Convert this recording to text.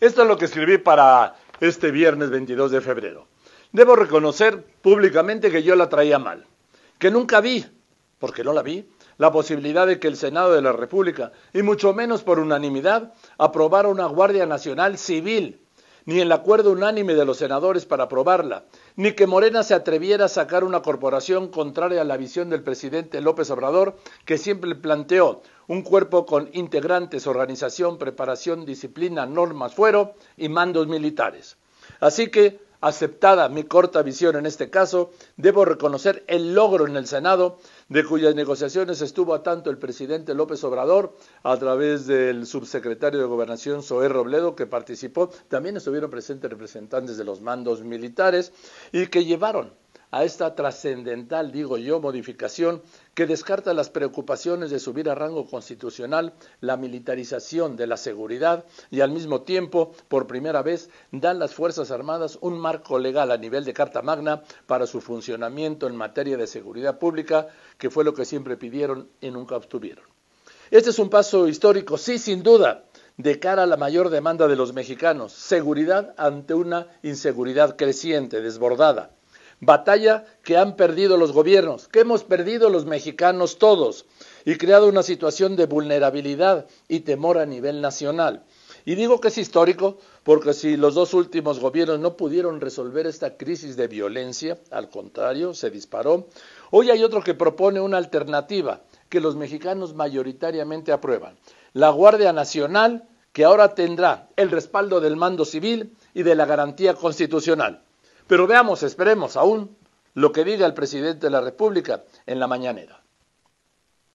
Esto es lo que escribí para este viernes 22 de febrero. Debo reconocer públicamente que yo la traía mal, que nunca vi, porque no la vi, la posibilidad de que el Senado de la República, y mucho menos por unanimidad, aprobara una Guardia Nacional Civil, ni el acuerdo unánime de los senadores para aprobarla, ni que Morena se atreviera a sacar una corporación contraria a la visión del presidente López Obrador, que siempre planteó un cuerpo con integrantes, organización, preparación, disciplina, normas, fuero y mandos militares. Así que, aceptada mi corta visión en este caso, debo reconocer el logro en el Senado, de cuyas negociaciones estuvo a tanto el presidente López Obrador, a través del subsecretario de Gobernación Zoé Robledo, que participó, también estuvieron presentes representantes de los mandos militares y que llevaron a esta trascendental, digo yo, modificación que descarta las preocupaciones de subir a rango constitucional la militarización de la seguridad y al mismo tiempo, por primera vez, dan las Fuerzas Armadas un marco legal a nivel de Carta Magna para su funcionamiento en materia de seguridad pública, que fue lo que siempre pidieron y nunca obtuvieron. Este es un paso histórico, sí, sin duda, de cara a la mayor demanda de los mexicanos, seguridad ante una inseguridad creciente, desbordada batalla que han perdido los gobiernos, que hemos perdido los mexicanos todos, y creado una situación de vulnerabilidad y temor a nivel nacional. Y digo que es histórico porque si los dos últimos gobiernos no pudieron resolver esta crisis de violencia, al contrario, se disparó, hoy hay otro que propone una alternativa que los mexicanos mayoritariamente aprueban, la Guardia Nacional, que ahora tendrá el respaldo del mando civil y de la garantía constitucional. Pero veamos, esperemos aún lo que diga el presidente de la República en la mañanera.